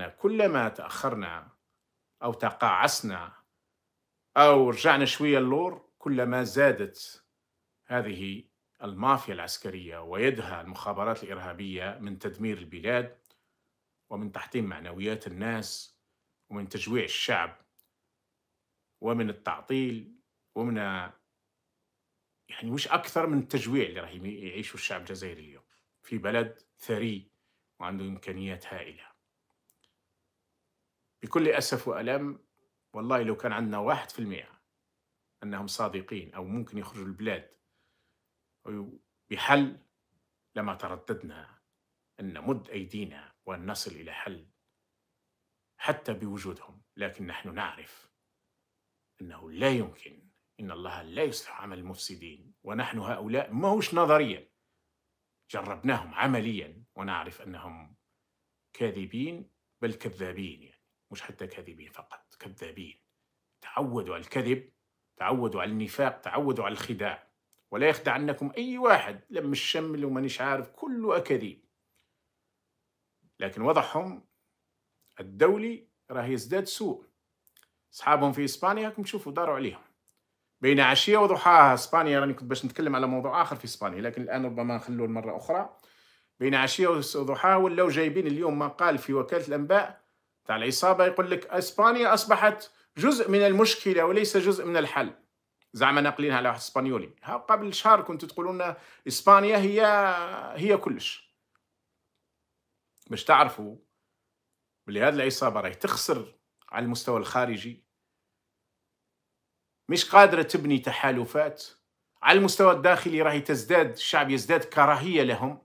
أننا كلما تأخرنا أو تقاعسنا أو رجعنا شوية اللور كلما زادت هذه المافيا العسكرية ويدها المخابرات الإرهابية من تدمير البلاد ومن تحطيم معنويات الناس ومن تجويع الشعب ومن التعطيل ومن يعني مش أكثر من التجويع اللي راح يعيشه الشعب الجزائري اليوم في بلد ثري وعنده إمكانيات هائلة بكل أسف وألم والله لو كان عندنا واحد في المئة أنهم صادقين أو ممكن يخرجوا البلاد بحل لما ترددنا أن نمد أيدينا وأن نصل إلى حل حتى بوجودهم لكن نحن نعرف أنه لا يمكن إن الله لا يصلح عمل المفسدين ونحن هؤلاء ما هوش نظريا جربناهم عمليا ونعرف أنهم كاذبين بل كذابين يعني. مش حتى كاذبين فقط كذابين تعودوا على الكذب تعودوا على النفاق تعودوا على الخداع ولا يخدعنكم أي واحد لم الشمل ومانيش عارف كله أكاذيب لكن وضعهم الدولي راه يزداد سوء أصحابهم في إسبانيا هاكم تشوفوا داروا عليهم بين عشية وضحاها إسبانيا راني كنت باش نتكلم على موضوع آخر في إسبانيا لكن الآن ربما نخلوه مرة أخرى بين عشية وضحاها ولاو جايبين اليوم ما قال في وكالة الأنباء تاع يقول لك إسبانيا أصبحت جزء من المشكلة وليس جزء من الحل زعما ناقلينها على واحد اسبانيولي قبل شهر تقولوا تقولون اسبانيا هي هي كلش باش تعرفوا بلي هذه العصابه راهي تخسر على المستوى الخارجي مش قادره تبني تحالفات على المستوى الداخلي راهي تزداد الشعب يزداد كراهيه لهم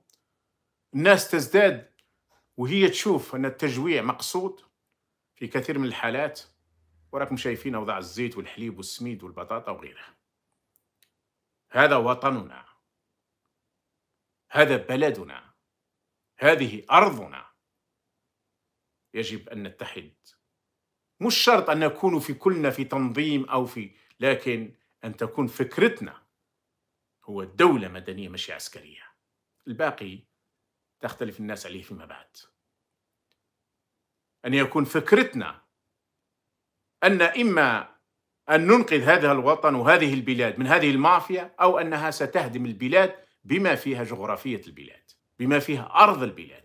الناس تزداد وهي تشوف ان التجويع مقصود في كثير من الحالات وراكم شايفين أوضاع الزيت والحليب والسميد والبطاطا وغيرها هذا وطننا هذا بلدنا هذه أرضنا يجب أن نتحد مش شرط أن نكون في كلنا في تنظيم أو في لكن أن تكون فكرتنا هو دولة مدنية مش عسكرية الباقي تختلف الناس عليه فيما بعد أن يكون فكرتنا أن إما أن ننقذ هذا الوطن وهذه البلاد من هذه المافيا أو أنها ستهدم البلاد بما فيها جغرافية البلاد بما فيها أرض البلاد